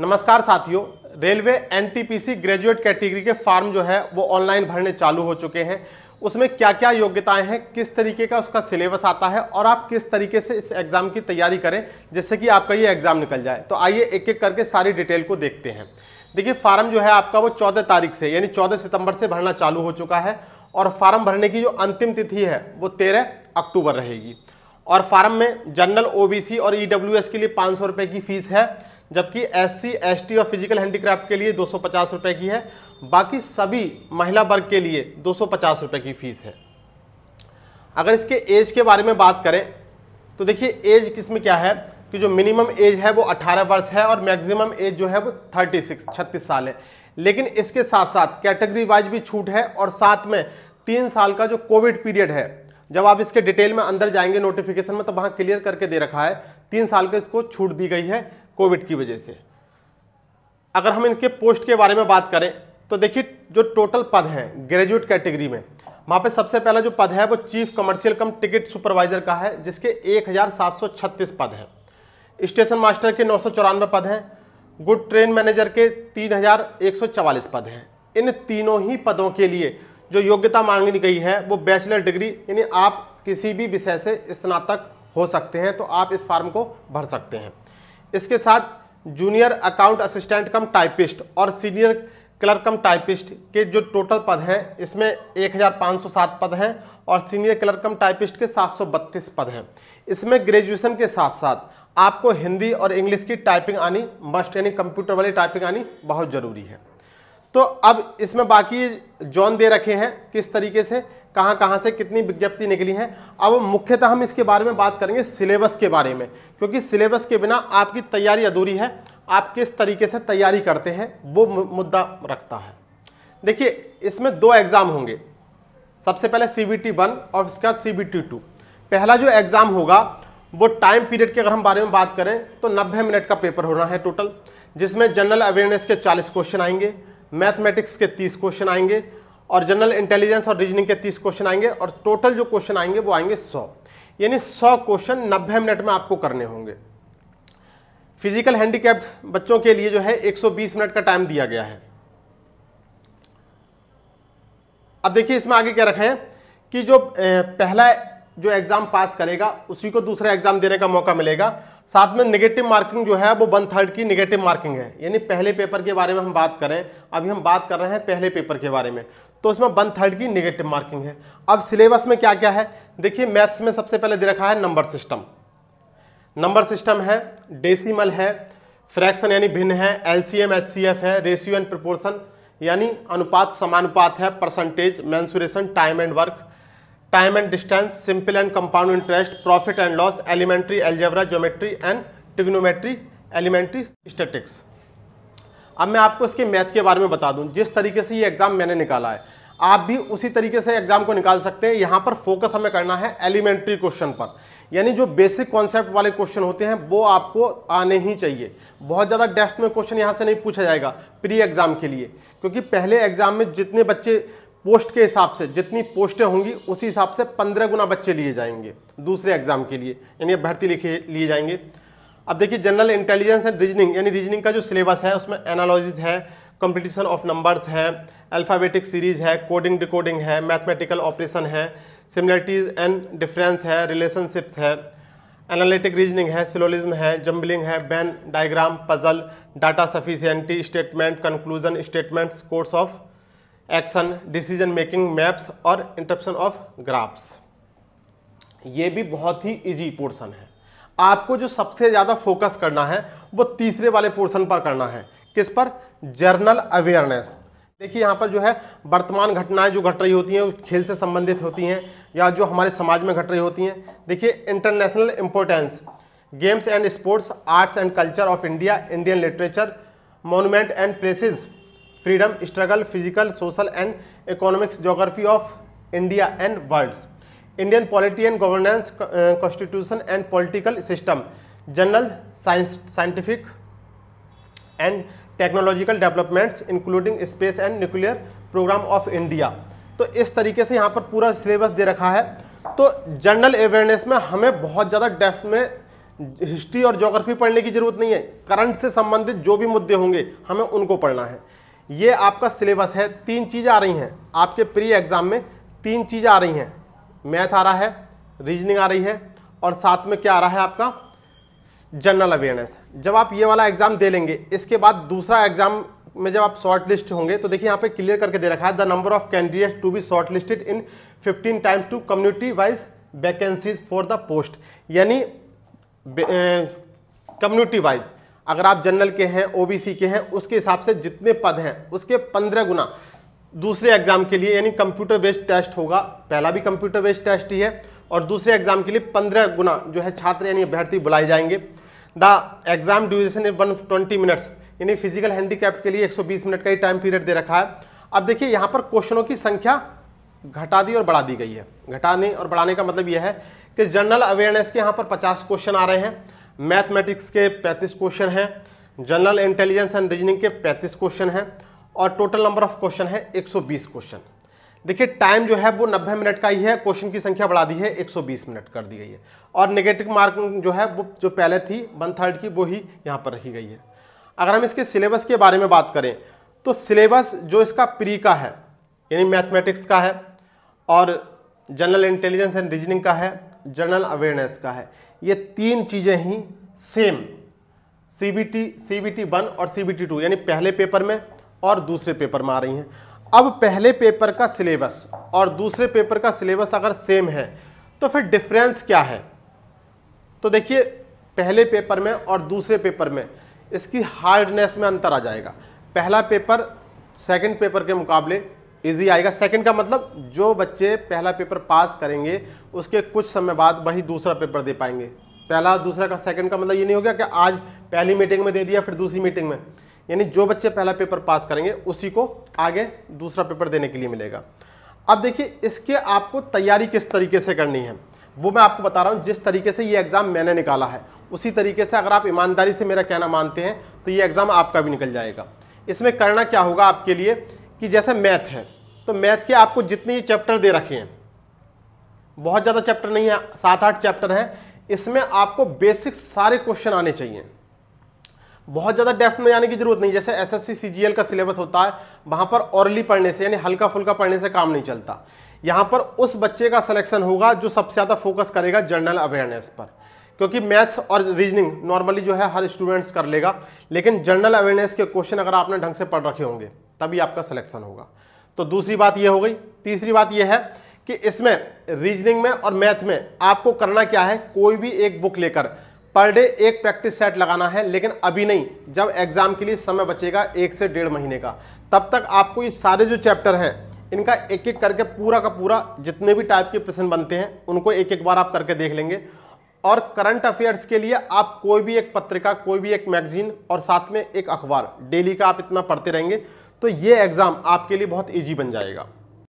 नमस्कार साथियों railway NTPC graduate category के फॉर्म जो है वो ऑनलाइन भरने चालू हो चुके हैं उसमें क्या क्या योग्यताएं हैं किस तरीके का उसका सिलेबस आता है और आप किस तरीके से इस एग्ज़ाम की तैयारी करें जिससे कि आपका ये एग्ज़ाम निकल जाए तो आइए एक एक करके सारी डिटेल को देखते हैं देखिए फार्म जो है आपका वो चौदह तारीख से यानी चौदह सितंबर से भरना चालू हो चुका है और फार्म भरने की जो अंतिम तिथि है वो तेरह अक्टूबर रहेगी और फार्म में जनरल ओबीसी और ईडब्ल्यूएस e के लिए पाँच सौ रुपये की फीस है जबकि एस सी एस टी और फिजिकल हैंडीक्राफ्ट के लिए दो सौ की है बाकी सभी महिला वर्ग के लिए दो सौ की फीस है अगर इसके एज के बारे में बात करें तो देखिए एज किस में क्या है कि जो मिनिमम एज है वो 18 वर्ष है और मैक्सिमम एज जो है वो 36 36 साल है लेकिन इसके साथ साथ कैटेगरी वाइज भी छूट है और साथ में तीन साल का जो कोविड पीरियड है जब आप इसके डिटेल में अंदर जाएंगे नोटिफिकेशन में तो वहाँ क्लियर करके दे रखा है तीन साल का इसको छूट दी गई है कोविड की वजह से अगर हम इनके पोस्ट के बारे में बात करें तो देखिए जो टोटल पद हैं ग्रेजुएट कैटेगरी में वहाँ पे सबसे पहला जो पद है वो chief commercial cum ticket supervisor का है जिसके 1736 पद हैं स्टेशन मास्टर के नौ पद हैं गुड ट्रेन मैनेजर के 3144 पद हैं इन तीनों ही पदों के लिए जो योग्यता मांगी गई है वो बैचलर डिग्री यानी आप किसी भी विषय से स्नातक हो सकते हैं तो आप इस फार्म को भर सकते हैं इसके साथ junior account assistant cum typist और सीनियर क्लर्क कम टाइपिस्ट के जो टोटल पद हैं इसमें 1507 पद हैं और सीनियर क्लर्क कम टाइपिस्ट के 732 पद हैं इसमें ग्रेजुएशन के साथ साथ आपको हिंदी और इंग्लिश की टाइपिंग आनी मस्ट यानी कंप्यूटर वाली टाइपिंग आनी बहुत ज़रूरी है तो अब इसमें बाकी जॉन दे रखे हैं किस तरीके से कहाँ कहाँ से कितनी विज्ञप्ति निकली है अब मुख्यतः हम इसके बारे में बात करेंगे सिलेबस के बारे में क्योंकि सिलेबस के बिना आपकी तैयारी अधूरी है आप किस तरीके से तैयारी करते हैं वो मुद्दा रखता है देखिए इसमें दो एग्ज़ाम होंगे सबसे पहले सी बी टी वन और उसके बाद सी बी टी टू पहला जो एग्ज़ाम होगा वो टाइम पीरियड के अगर हम बारे में बात करें तो 90 मिनट का पेपर होना है टोटल जिसमें जनरल अवेयरनेस के 40 क्वेश्चन आएंगे मैथमेटिक्स के तीस क्वेश्चन आएंगे और जनरल इंटेलिजेंस और रीजनिंग के तीस क्वेश्चन आएंगे और टोटल जो क्वेश्चन आएंगे वो आएंगे सौ यानी सौ क्वेश्चन नब्बे मिनट में आपको करने होंगे फिजिकल हैंडीकैप बच्चों के लिए जो है 120 मिनट का टाइम दिया गया है अब देखिए इसमें आगे क्या रखें कि जो पहला जो एग्ज़ाम पास करेगा उसी को दूसरा एग्ज़ाम देने का मौका मिलेगा साथ में नेगेटिव मार्किंग जो है वो वन थर्ड की नेगेटिव मार्किंग है यानी पहले पेपर के बारे में हम बात करें अभी हम बात कर रहे हैं पहले पेपर के बारे में तो इसमें वन थर्ड की नेगेटिव मार्किंग है अब सिलेबस में क्या क्या है देखिए मैथ्स में सबसे पहले दे रखा है नंबर सिस्टम नंबर सिस्टम है डेसीमल है फ्रैक्शन यानी भिन्न है सी एफ है रेशियो एंड प्रपोर्सन यानी अनुपात समानुपात है percentage mensuration time and work time and distance simple and compound interest profit and loss elementary algebra geometry and trigonometry elementary statistics अब मैं आपको इसके मैथ के बारे में बता दूं जिस तरीके से ये एग्ज़ाम मैंने निकाला है आप भी उसी तरीके से एग्ज़ाम को निकाल सकते हैं यहाँ पर फोकस हमें करना है एलिमेंट्री क्वेश्चन पर यानी जो बेसिक कॉन्सेप्ट वाले क्वेश्चन होते हैं वो आपको आने ही चाहिए बहुत ज़्यादा डेप्थ में क्वेश्चन यहाँ से नहीं पूछा जाएगा प्री एग्ज़ाम के लिए क्योंकि पहले एग्ज़ाम में जितने बच्चे पोस्ट के हिसाब से जितनी पोस्टें होंगी उसी हिसाब से पंद्रह गुना बच्चे लिए जाएंगे दूसरे एग्जाम के लिए यानी भर्ती लिखे लिए जाएंगे अब देखिए जनरल इंटेलिजेंस एंड रीजनिंग यानी रीजनिंग का जो सिलेबस है उसमें एनालॉजीज है कंपटीशन ऑफ नंबर्स है अल्फ़ाबेटिक सीरीज है कोडिंग डिकोडिंग है मैथमेटिकल ऑपरेशन है सिमिलरिटीज़ एंड डिफरेंस है रिलेशनशिप्स है एनालिटिक रीजनिंग है सिलोलिज्म है जम्बलिंग है Venn diagram puzzle data sufficiency statement conclusion statements course of action decision making maps और इंटरप्शन ऑफ ग्राफ्स ये भी बहुत ही इजी पोर्शन है आपको जो सबसे ज़्यादा फोकस करना है वो तीसरे वाले पोर्शन पर करना है किस पर जर्नल अवेयरनेस देखिए यहाँ पर जो है वर्तमान घटनाएं जो घट रही होती हैं उस खेल से संबंधित होती हैं या जो हमारे समाज में घट रही होती हैं देखिए international importance games and sports arts and culture of India Indian literature monument and places freedom struggle physical social and economics geography of India and world Indian polity and governance constitution and political system general scientific and technological developments including space and nuclear programme of India तो इस तरीके से यहाँ पर पूरा syllabus दे रखा है तो जनरल अवेयरनेस में हमें बहुत ज़्यादा डेफ में हिस्ट्री और जोग्राफी पढ़ने की ज़रूरत नहीं है करंट से संबंधित जो भी मुद्दे होंगे हमें उनको पढ़ना है ये आपका सिलेबस है तीन चीज़ आ रही हैं आपके प्री एग्ज़ाम में तीन चीज़ आ रही हैं मैथ आ रहा है रीजनिंग आ रही है और साथ में क्या आ रहा है आपका जनरल अवेयरनेस जब आप ये वाला एग्ज़ाम दे लेंगे इसके बाद दूसरा एग्ज़ाम में जब आप शॉर्ट लिस्ट होंगे तो देखिए यहाँ पे क्लियर करके दे रखा है the number of candidate to be shortlisted in 15 times to community wise vacancies for the post यानी कम्युनिटी वाइज अगर आप जनरल के हैं ओबीसी के हैं उसके हिसाब से जितने पद हैं उसके पंद्रह गुना दूसरे एग्जाम के लिए यानी कंप्यूटर बेस्ड टेस्ट होगा पहला भी कंप्यूटर बेस्ड टेस्ट ही है और दूसरे एग्जाम के लिए पंद्रह गुना जो है छात्र यानी अभ्यर्थी बुलाए जाएंगे the exam duration is one twenty minutes यानी फिजिकल हैंडीकैप के लिए 120 मिनट का ही टाइम पीरियड दे रखा है अब देखिए यहाँ पर क्वेश्चनों की संख्या घटा दी और बढ़ा दी गई है घटाने और बढ़ाने का मतलब यह है कि जनरल अवेयरनेस के यहाँ पर 50 क्वेश्चन आ रहे हैं मैथमेटिक्स के पैंतीस क्वेश्चन हैं जनरल इंटेलिजेंस एंड रीजनिंग के पैंतीस क्वेश्चन हैं और टोटल नंबर ऑफ क्वेश्चन है 120 क्वेश्चन देखिए टाइम जो है वो 90 मिनट का ही है क्वेश्चन की संख्या बढ़ा दी है 120 मिनट कर दी गई है और नेगेटिव मार्क जो है वो जो पहले थी वन थर्ड की वो ही यहाँ पर रखी गई है अगर हम इसके सिलेबस के बारे में बात करें तो सिलेबस जो इसका प्री का है यानी मैथमेटिक्स का है और जनरल इंटेलिजेंस एंड रीजनिंग का है जनरल अवेयरनेस का है ये तीन चीज़ें ही same C B T C B T one और सी बी टी टू यानी पहले पेपर में और दूसरे पेपर में आ रही हैं अब पहले पेपर का सिलेबस और दूसरे पेपर का सिलेबस अगर सेम है तो फिर डिफरेंस क्या है तो देखिए पहले पेपर में और दूसरे पेपर में इसकी हार्डनेस में अंतर आ जाएगा पहला पेपर सेकंड पेपर के मुकाबले इजी आएगा सेकंड का मतलब जो बच्चे पहला पेपर पास करेंगे उसके कुछ समय बाद वही दूसरा पेपर दे पाएंगे पहला दूसरा का सेकंड का मतलब ये नहीं हो गया कि आज पहली मीटिंग में दे दिया फिर दूसरी मीटिंग में यानी जो बच्चे पहला पेपर पास करेंगे उसी को आगे दूसरा पेपर देने के लिए मिलेगा अब देखिए इसके आपको तैयारी किस तरीके से करनी है वो मैं आपको बता रहा हूँ जिस तरीके से ये एग्ज़ाम मैंने निकाला है उसी तरीके से अगर आप ईमानदारी से मेरा कहना मानते हैं तो ये एग्ज़ाम आपका भी निकल जाएगा इसमें करना क्या होगा आपके लिए कि जैसे मैथ है तो मैथ के आपको जितने चैप्टर दे रखे हैं बहुत ज़्यादा चैप्टर नहीं है सात आठ चैप्टर हैं इसमें आपको बेसिक सारे क्वेश्चन आने चाहिए बहुत ज़्यादा डेप्थ में जाने की जरूरत नहीं जैसे एसएससी सीजीएल का सिलेबस होता है वहाँ पर ऑरली पढ़ने से यानी हल्का फुल्का पढ़ने से काम नहीं चलता यहाँ पर उस बच्चे का सिलेक्शन होगा जो सबसे ज़्यादा फोकस करेगा जनरल अवेयरनेस पर क्योंकि मैथ्स और रीजनिंग नॉर्मली जो है हर स्टूडेंट्स कर लेगा लेकिन जनरल अवेयरनेस के क्वेश्चन अगर आपने ढंग से पढ़ रखे होंगे तभी आपका सिलेक्शन होगा तो दूसरी बात यह हो गई तीसरी बात यह है कि इसमें रीजनिंग में और मैथ में आपको करना क्या है कोई भी एक बुक लेकर पर डे एक प्रैक्टिस सेट लगाना है लेकिन अभी नहीं जब एग्ज़ाम के लिए समय बचेगा एक से डेढ़ महीने का तब तक आपको ये सारे जो चैप्टर हैं इनका एक एक करके पूरा का पूरा जितने भी टाइप के प्रश्न बनते हैं उनको एक एक बार आप करके देख लेंगे और करंट अफेयर्स के लिए आप कोई भी एक पत्रिका कोई भी एक मैगजीन और साथ में एक अखबार डेली का आप इतना पढ़ते रहेंगे तो ये एग्ज़ाम आपके लिए बहुत ईजी बन जाएगा